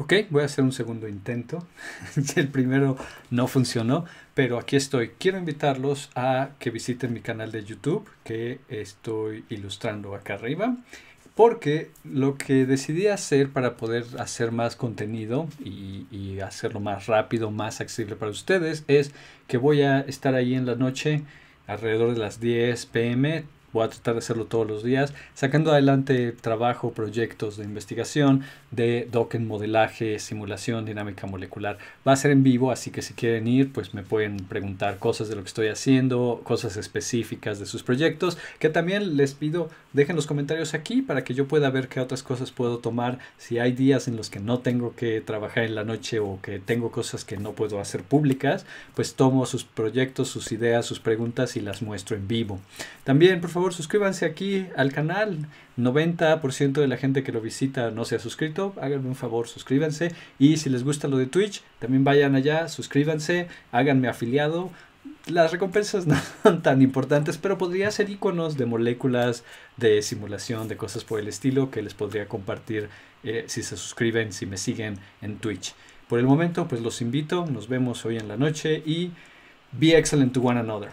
Ok, voy a hacer un segundo intento. El primero no funcionó, pero aquí estoy. Quiero invitarlos a que visiten mi canal de YouTube que estoy ilustrando acá arriba. Porque lo que decidí hacer para poder hacer más contenido y, hacerlo más rápido, más accesible para ustedes, es que voy a estar ahí en la noche alrededor de las 10 pm Voy a tratar de hacerlo todos los días, sacando adelante trabajo, proyectos de investigación, de docking modelaje, simulación, dinámica molecular. Va a ser en vivo, así que si quieren ir, pues me pueden preguntar cosas de lo que estoy haciendo, cosas específicas de sus proyectos, que también les pido dejen los comentarios aquí para que yo pueda ver qué otras cosas puedo tomar. Si hay días en los que no tengo que trabajar en la noche o que tengo cosas que no puedo hacer públicas, pues tomo sus proyectos, sus ideas, sus preguntas y las muestro en vivo. También, por favor suscríbanse aquí al canal. 90% de la gente que lo visita no se ha suscrito. Háganme un favor, suscríbanse. Y si les gusta lo de Twitch, también vayan allá, suscríbanse, háganme afiliado. Las recompensas no son tan importantes, pero podría ser iconos de moléculas, de simulación, de cosas por el estilo que les podría compartir eh, si se suscriben, si me siguen en Twitch. Por el momento, pues los invito. Nos vemos hoy en la noche y be excellent to one another.